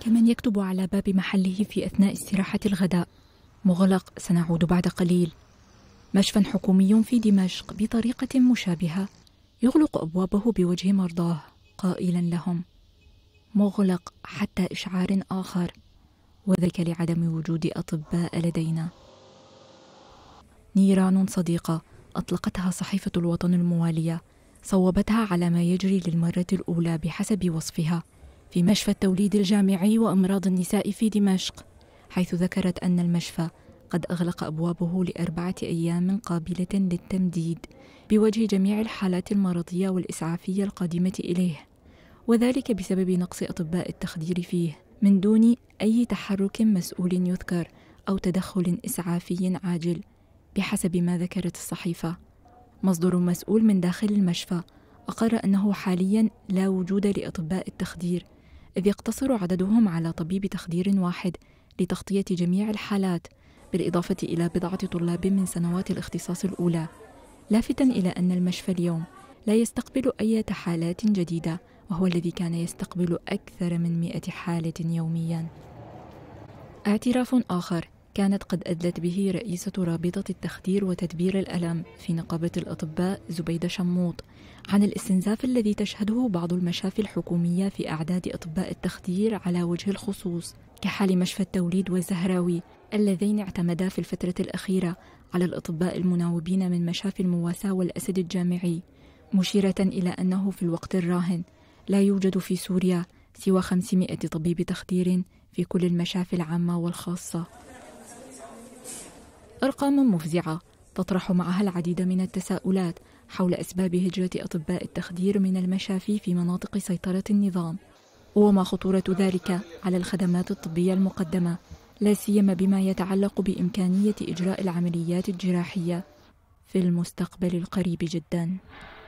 كمن يكتب على باب محله في أثناء استراحة الغداء مغلق سنعود بعد قليل مشفى حكومي في دمشق بطريقة مشابهة يغلق أبوابه بوجه مرضاه قائلا لهم مغلق حتى إشعار آخر وذلك لعدم وجود أطباء لدينا نيران صديقة أطلقتها صحيفة الوطن الموالية صوبتها على ما يجري للمرة الأولى بحسب وصفها في مشفى التوليد الجامعي وأمراض النساء في دمشق حيث ذكرت أن المشفى قد أغلق أبوابه لأربعة أيام قابلة للتمديد بوجه جميع الحالات المرضية والإسعافية القادمة إليه وذلك بسبب نقص أطباء التخدير فيه من دون أي تحرك مسؤول يذكر أو تدخل إسعافي عاجل بحسب ما ذكرت الصحيفة مصدر مسؤول من داخل المشفى أقر أنه حاليا لا وجود لأطباء التخدير إذ يقتصر عددهم على طبيب تخدير واحد لتغطية جميع الحالات بالإضافة إلى بضعة طلاب من سنوات الاختصاص الأولى لافتا إلى أن المشفى اليوم لا يستقبل أي حالات جديدة وهو الذي كان يستقبل أكثر من مئة حالة يومياً اعتراف آخر كانت قد أدلت به رئيسة رابطة التخدير وتدبير الألم في نقابة الأطباء زبيدة شموط عن الاستنزاف الذي تشهده بعض المشافي الحكومية في أعداد أطباء التخدير على وجه الخصوص كحال مشفى التوليد والزهراوي اللذين اعتمدا في الفترة الأخيرة على الأطباء المناوبين من مشافي المواساة والأسد الجامعي مشيرة إلى أنه في الوقت الراهن لا يوجد في سوريا سوى 500 طبيب تخدير في كل المشافي العامة والخاصة أرقام مفزعة تطرح معها العديد من التساؤلات حول أسباب هجرة أطباء التخدير من المشافي في مناطق سيطرة النظام وما خطورة ذلك على الخدمات الطبية المقدمة لا سيما بما يتعلق بإمكانية إجراء العمليات الجراحية في المستقبل القريب جدا